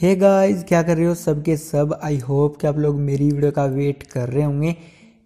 hey guys क्या कर रहे हो सबके सब आई होप कि आप लोग मेरी वीडियो का वेट कर रहे होंगे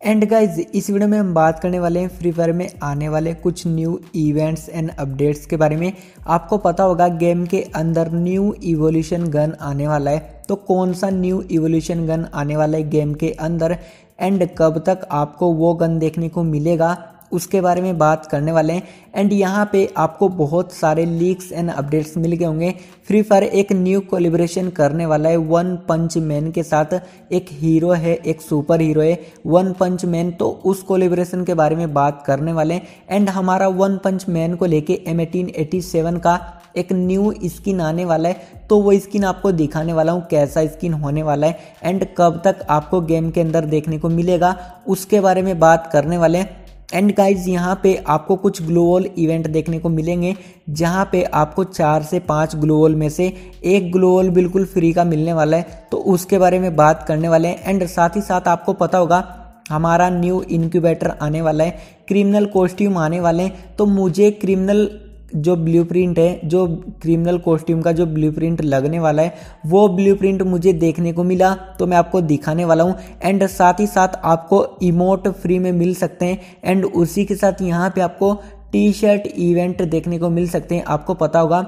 एंड गाइज इस वीडियो में हम बात करने वाले हैं फ्री फायर में आने वाले कुछ न्यू इवेंट्स एंड अपडेट्स के बारे में आपको पता होगा गेम के अंदर न्यू इवोल्यूशन गन आने वाला है तो कौन सा न्यू इवोल्यूशन गन आने वाला है गेम के अंदर एंड कब तक आपको वो गन देखने को मिलेगा उसके बारे में बात करने वाले हैं एंड यहाँ पे आपको बहुत सारे लीक्स एंड अपडेट्स मिल गए होंगे फ्री फायर एक न्यू कोलिब्रेशन करने वाला है वन पंच मैन के साथ एक हीरो है एक सुपर हीरो है वन पंच मैन तो उस कोलिब्रेशन के बारे में बात करने वाले हैं एंड हमारा वन पंच मैन को लेके एम एटीन एटी सेवन का एक न्यू स्किन आने वाला है तो वो स्किन आपको दिखाने वाला हूँ कैसा स्किन होने वाला है एंड कब तक आपको गेम के अंदर देखने को मिलेगा उसके बारे में बात करने वाले हैं एंड गाइज यहाँ पे आपको कुछ ग्लोबल इवेंट देखने को मिलेंगे जहाँ पे आपको चार से पाँच ग्लोबल में से एक ग्लोबल बिल्कुल फ्री का मिलने वाला है तो उसके बारे में बात करने वाले हैं एंड साथ ही साथ आपको पता होगा हमारा न्यू इनक्यूबेटर आने वाला है क्रिमिनल कॉस्ट्यूम आने वाले हैं तो मुझे क्रिमिनल जो ब्लूप्रिंट है जो क्रिमिनल कॉस्ट्यूम का जो ब्लूप्रिंट लगने वाला है वो ब्लूप्रिंट मुझे देखने को मिला तो मैं आपको दिखाने वाला हूँ एंड साथ ही साथ आपको इमोट फ्री में मिल सकते हैं एंड उसी के साथ यहाँ पे आपको टी शर्ट इवेंट देखने को मिल सकते हैं आपको पता होगा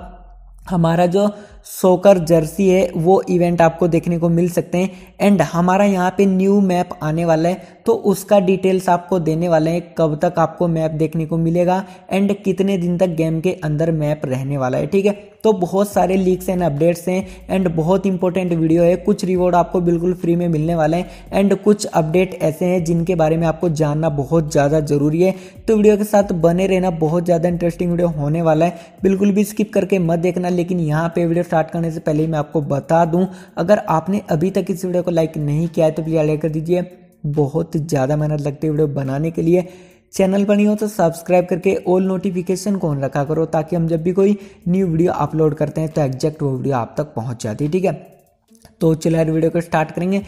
हमारा जो सोकर जर्सी है वो इवेंट आपको देखने को मिल सकते हैं एंड हमारा यहाँ पे न्यू मैप आने वाला है तो उसका डिटेल्स आपको देने वाले हैं कब तक आपको मैप देखने को मिलेगा एंड कितने दिन तक गेम के अंदर मैप रहने वाला है ठीक है तो बहुत सारे लीक्स एंड अपडेट्स हैं एंड बहुत इंपॉर्टेंट वीडियो है कुछ रिवॉर्ड आपको बिल्कुल फ्री में मिलने वाले हैं एंड कुछ अपडेट ऐसे हैं जिनके बारे में आपको जानना बहुत ज़्यादा जरूरी है तो वीडियो के साथ बने रहना बहुत ज़्यादा इंटरेस्टिंग वीडियो होने वाला है बिल्कुल भी स्किप करके मत देखना लेकिन यहाँ पर वीडियो स्टार्ट करने से पहले मैं आपको बता दूँ अगर आपने अभी तक इस वीडियो को लाइक नहीं किया है तो प्लीज़ लाइक कर दीजिए बहुत ज़्यादा मेहनत लगती है वीडियो बनाने के लिए चैनल पर नहीं हो तो सब्सक्राइब करके ऑल नोटिफिकेशन को ऑन रखा करो ताकि हम जब भी कोई न्यू वीडियो अपलोड करते हैं तो एग्जैक्ट वो वीडियो आप तक पहुंच जाती है ठीक है तो चलो यार वीडियो को स्टार्ट करेंगे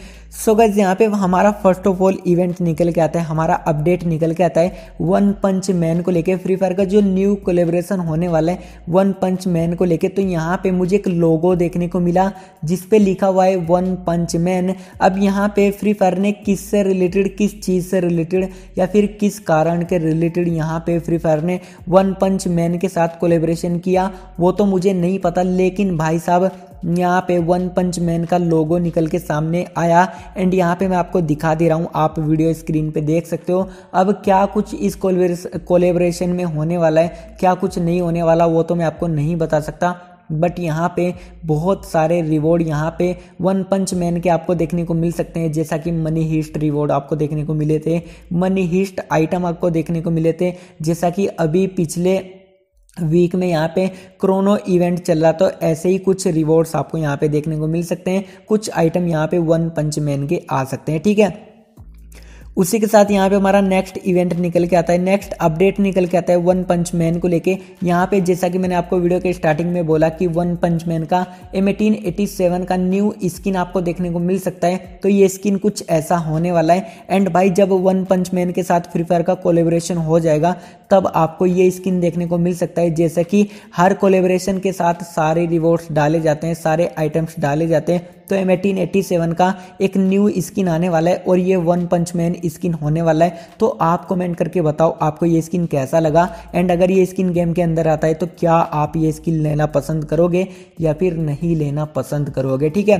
सो गज यहाँ पे हमारा फर्स्ट ऑफ ऑल इवेंट निकल के आता है हमारा अपडेट निकल के आता है वन पंच मैन को लेके फ्री फायर का जो न्यू कोलेब्रेशन होने वाला है वन पंच मैन को लेके तो यहाँ पे मुझे एक लोगो देखने को मिला जिस पे लिखा हुआ है वन पंच मैन अब यहाँ पे फ्री फायर ने किस से रिलेटेड किस चीज़ से रिलेटेड या फिर किस कारण के रिलेटेड यहाँ पे फ्री फायर ने वन पंच मैन के साथ कोलेब्रेशन किया वो तो मुझे नहीं पता लेकिन भाई साहब यहाँ पे वन पंच मैन का लोगो निकल के सामने आया एंड यहाँ पे मैं आपको दिखा दे रहा हूँ आप वीडियो स्क्रीन पे देख सकते हो अब क्या कुछ इस कोलेबरेशन में होने वाला है क्या कुछ नहीं होने वाला वो तो मैं आपको नहीं बता सकता बट यहाँ पे बहुत सारे रिवॉर्ड यहाँ पे वन पंच मैन के आपको देखने को मिल सकते हैं जैसा कि मनी हिस्ट रिवॉर्ड आपको देखने को मिले थे मनी हिस्ट आइटम आपको देखने को मिले थे जैसा कि अभी पिछले वीक में यहाँ पे क्रोनो इवेंट चल रहा तो ऐसे ही कुछ रिवॉर्ड्स आपको यहाँ पे देखने को मिल सकते हैं कुछ आइटम यहाँ पे वन पंचमैन के आ सकते हैं ठीक है उसी के साथ यहाँ पे हमारा नेक्स्ट इवेंट निकल के आता है नेक्स्ट अपडेट निकल के आता है वन पंच मैन को लेके यहाँ पे जैसा कि मैंने आपको वीडियो के स्टार्टिंग में बोला कि वन पंच मैन का एटीन एटी सेवन का न्यू स्किन आपको देखने को मिल सकता है तो ये स्किन कुछ ऐसा होने वाला है एंड भाई जब वन पंच मैन के साथ फ्री फायर का कोलेबरेशन हो जाएगा तब आपको ये स्किन देखने को मिल सकता है जैसा कि हर कोलेबरेशन के साथ सारे रिवॉर्ड्स डाले जाते हैं सारे आइटम्स डाले जाते हैं तो एम एटीन एटी सेवन का एक न्यू स्किन आने वाला है और ये वन पंच मैन स्किन होने वाला है तो आप कमेंट करके बताओ आपको ये स्किन कैसा लगा एंड अगर ये स्किन गेम के अंदर आता है तो क्या आप ये स्किन लेना पसंद करोगे या फिर नहीं लेना पसंद करोगे ठीक है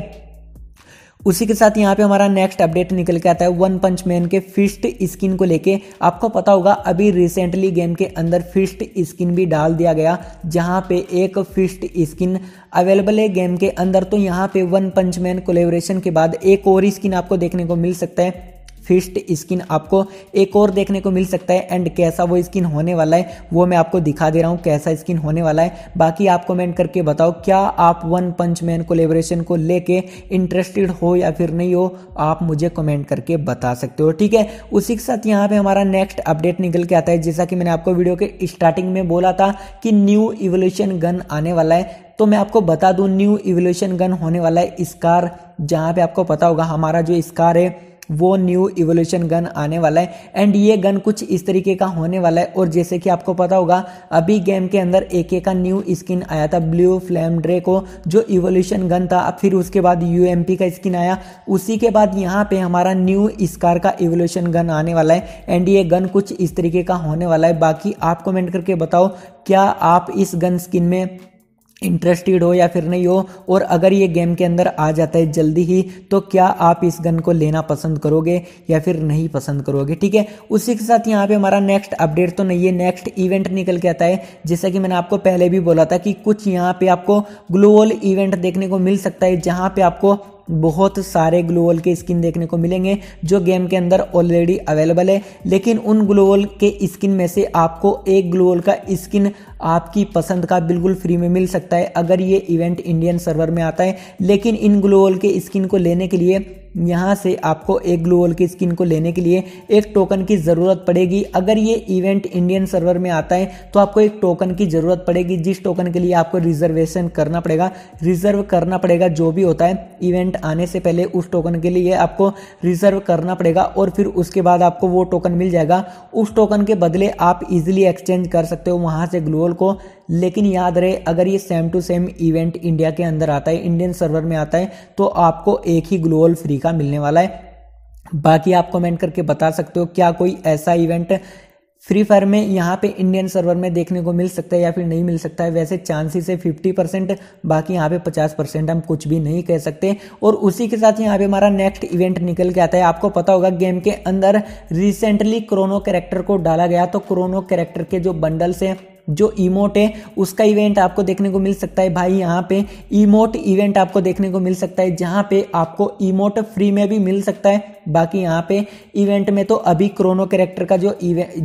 उसी के साथ यहाँ पे हमारा नेक्स्ट अपडेट निकल के आता है वन पंच मैन के फिस्ट स्किन को लेके आपको पता होगा अभी रिसेंटली गेम के अंदर फिस्ट स्किन भी डाल दिया गया जहाँ पे एक फिस्ट स्किन अवेलेबल है गेम के अंदर तो यहाँ पे वन पंच मैन कोलेबरेशन के बाद एक और स्किन आपको देखने को मिल सकता है फिस्ट स्किन आपको एक और देखने को मिल सकता है एंड कैसा वो स्किन होने वाला है वो मैं आपको दिखा दे रहा हूँ कैसा स्किन होने वाला है बाकी आप कमेंट करके बताओ क्या आप वन पंच मैन कोलेब्रेशन को लेके इंटरेस्टेड हो या फिर नहीं हो आप मुझे कमेंट करके बता सकते हो ठीक है उसी के साथ यहाँ पे हमारा नेक्स्ट अपडेट निकल के आता है जैसा कि मैंने आपको वीडियो के स्टार्टिंग में बोला था कि न्यू इवोल्यूशन गन आने वाला है तो मैं आपको बता दूं न्यू इवोल्यूशन गन होने वाला है स्कार जहाँ पे आपको पता होगा हमारा जो स्कार है वो न्यू इवोल्यूशन गन आने वाला है एंड ये गन कुछ इस तरीके का होने वाला है और जैसे कि आपको पता होगा अभी गेम के अंदर एक का न्यू स्किन आया था ब्लू फ्लैम ड्रे को जो इवोल्यूशन गन था फिर उसके बाद यू का स्किन आया उसी के बाद यहाँ पे हमारा न्यू स्कार का इवोल्यूशन गन आने वाला है एंड ये गन कुछ इस तरीके का होने वाला है बाकी आप कमेंट करके बताओ क्या आप इस गन स्किन में इंटरेस्टेड हो या फिर नहीं हो और अगर ये गेम के अंदर आ जाता है जल्दी ही तो क्या आप इस गन को लेना पसंद करोगे या फिर नहीं पसंद करोगे ठीक है उसी के साथ यहाँ पे हमारा नेक्स्ट अपडेट तो नहीं है नेक्स्ट इवेंट निकल के आता है जैसा कि मैंने आपको पहले भी बोला था कि कुछ यहाँ पे आपको ग्लोबल इवेंट देखने को मिल सकता है जहाँ पे आपको बहुत सारे ग्लोवल के स्किन देखने को मिलेंगे जो गेम के अंदर ऑलरेडी अवेलेबल है लेकिन उन ग्लोवल के स्किन में से आपको एक ग्लोवल का स्किन आपकी पसंद का बिल्कुल फ्री में मिल सकता है अगर ये इवेंट इंडियन सर्वर में आता है लेकिन इन ग्लोवल के स्किन को लेने के लिए यहाँ से आपको एक ग्लू वॉल की स्किन को लेने के लिए एक टोकन की ज़रूरत पड़ेगी अगर ये इवेंट इंडियन सर्वर में आता है तो आपको एक टोकन की ज़रूरत पड़ेगी जिस टोकन के लिए आपको रिजर्वेशन करना पड़ेगा रिजर्व करना पड़ेगा जो भी होता है इवेंट आने से पहले उस टोकन के लिए आपको रिजर्व करना पड़ेगा और फिर उसके बाद आपको वो टोकन मिल जाएगा उस टोकन के बदले आप इजिली एक्सचेंज कर सकते हो वहाँ से ग्लूअल को लेकिन याद रहे अगर ये same to same event India के अंदर आता है इंडियन सर्वर में आता है तो आपको एक ही ग्लोबल फ्री का मिलने वाला है बाकी आप कमेंट करके बता सकते हो क्या कोई ऐसा इवेंट फ्री फायर में यहाँ पे इंडियन सर्वर में देखने को मिल सकता है या फिर नहीं मिल सकता है वैसे चांसेस है फिफ्टी परसेंट बाकी यहाँ पे पचास परसेंट हम कुछ भी नहीं कह सकते और उसी के साथ यहाँ पे हमारा नेक्स्ट इवेंट निकल के आता है आपको पता होगा गेम के अंदर रिसेंटली क्रोनो कैरेक्टर को डाला गया तो क्रोनो कैरेक्टर के जो बंडल्स हैं जो इमोट है उसका इवेंट आपको देखने को मिल सकता है भाई यहाँ पे इमोट इवेंट आपको देखने को मिल सकता है जहाँ पे आपको इमोट फ्री में भी मिल सकता है बाकी यहाँ पे इवेंट में तो अभी क्रोनो कैरेक्टर का जो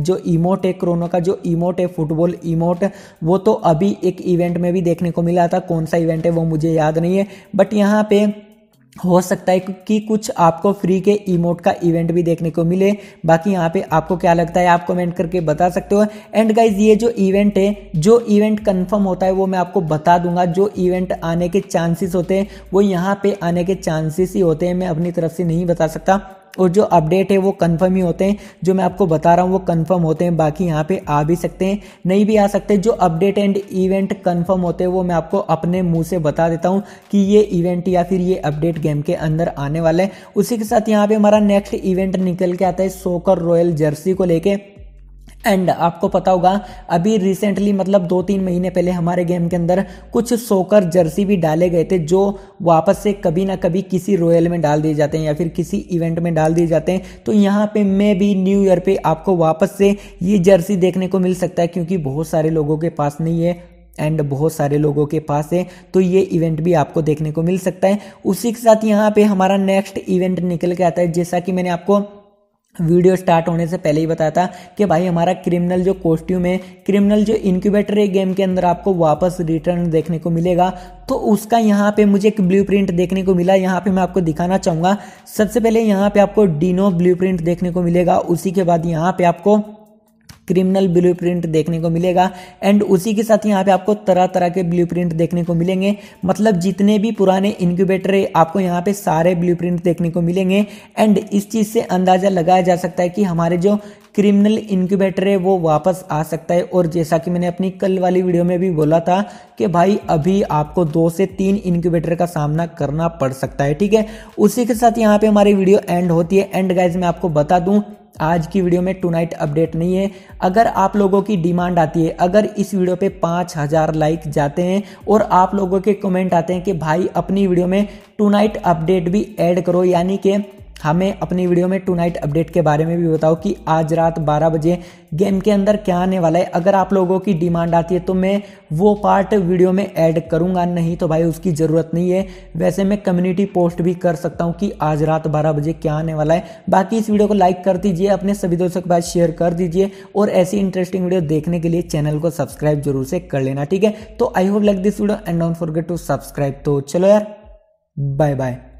जो इमोट है क्रोनो का जो इमोट है फुटबॉल इमोट वो तो अभी एक इवेंट में भी देखने को मिला था कौन सा इवेंट है वो मुझे याद नहीं है बट यहाँ पे हो सकता है कि कुछ आपको फ्री के इमोट का इवेंट भी देखने को मिले बाकी यहाँ पे आपको क्या लगता है आप कमेंट करके बता सकते हो एंड गाइज ये जो इवेंट है जो इवेंट कंफर्म होता है वो मैं आपको बता दूंगा जो इवेंट आने के चांसेस होते हैं वो यहाँ पे आने के चांसेस ही होते हैं मैं अपनी तरफ से नहीं बता सकता और जो अपडेट है वो कन्फर्म ही होते हैं जो मैं आपको बता रहा हूँ वो कन्फर्म होते हैं बाकी यहाँ पे आ भी सकते हैं नहीं भी आ सकते जो अपडेट एंड इवेंट कन्फर्म होते हैं वो मैं आपको अपने मुंह से बता देता हूँ कि ये इवेंट या फिर ये अपडेट गेम के अंदर आने वाला है उसी के साथ यहाँ पे हमारा नेक्स्ट इवेंट निकल के आता है सोकर रॉयल जर्सी को लेके एंड आपको पता होगा अभी रिसेंटली मतलब दो तीन महीने पहले हमारे गेम के अंदर कुछ सोकर जर्सी भी डाले गए थे जो वापस से कभी ना कभी किसी रॉयल में डाल दिए जाते हैं या फिर किसी इवेंट में डाल दिए जाते हैं तो यहाँ पे मैं भी न्यू ईयर पे आपको वापस से ये जर्सी देखने को मिल सकता है क्योंकि बहुत सारे लोगों के पास नहीं है एंड बहुत सारे लोगों के पास है तो ये इवेंट भी आपको देखने को मिल सकता है उसी के साथ यहाँ पे हमारा नेक्स्ट इवेंट निकल के आता है जैसा कि मैंने आपको वीडियो स्टार्ट होने से पहले ही बताया था कि भाई हमारा क्रिमिनल जो कॉस्ट्यूम है क्रिमिनल जो इनक्यूबेटर है गेम के अंदर आपको वापस रिटर्न देखने को मिलेगा तो उसका यहाँ पे मुझे एक ब्लू प्रिंट देखने को मिला यहाँ पे मैं आपको दिखाना चाहूँगा सबसे पहले यहाँ पे आपको डीनो ब्लू प्रिंट देखने को मिलेगा उसी के बाद यहाँ पे आपको क्रिमिनल ब्लूप्रिंट देखने को मिलेगा एंड उसी के साथ यहाँ पे आपको तरह तरह के ब्लूप्रिंट देखने को मिलेंगे मतलब जितने भी पुराने इंक्यूबेटर है आपको यहाँ पे सारे ब्लूप्रिंट देखने को मिलेंगे एंड इस चीज़ से अंदाज़ा लगाया जा सकता है कि हमारे जो क्रिमिनल इंक्यूबेटर है वो वापस आ सकता है और जैसा कि मैंने अपनी कल वाली वीडियो में भी बोला था कि भाई अभी आपको दो से तीन इंक्यूबेटर का सामना करना पड़ सकता है ठीक है उसी के साथ यहाँ पे हमारी वीडियो एंड होती है एंड गाइज मैं आपको बता दूं आज की वीडियो में टू नाइट अपडेट नहीं है अगर आप लोगों की डिमांड आती है अगर इस वीडियो पे पाँच हज़ार लाइक जाते हैं और आप लोगों के कमेंट आते हैं कि भाई अपनी वीडियो में टू नाइट अपडेट भी ऐड करो यानी कि हमें अपनी वीडियो में टू नाइट अपडेट के बारे में भी बताओ कि आज रात 12 बजे गेम के अंदर क्या आने वाला है अगर आप लोगों की डिमांड आती है तो मैं वो पार्ट वीडियो में ऐड करूंगा नहीं तो भाई उसकी ज़रूरत नहीं है वैसे मैं कम्युनिटी पोस्ट भी कर सकता हूं कि आज रात 12 बजे क्या आने वाला है बाकी इस वीडियो को लाइक कर दीजिए अपने सभी दोस्तों के बाद शेयर कर दीजिए और ऐसी इंटरेस्टिंग वीडियो देखने के लिए चैनल को सब्सक्राइब जरूर से कर लेना ठीक है तो I hope like this video and don't forget to subscribe तो चलो यार बाय बाय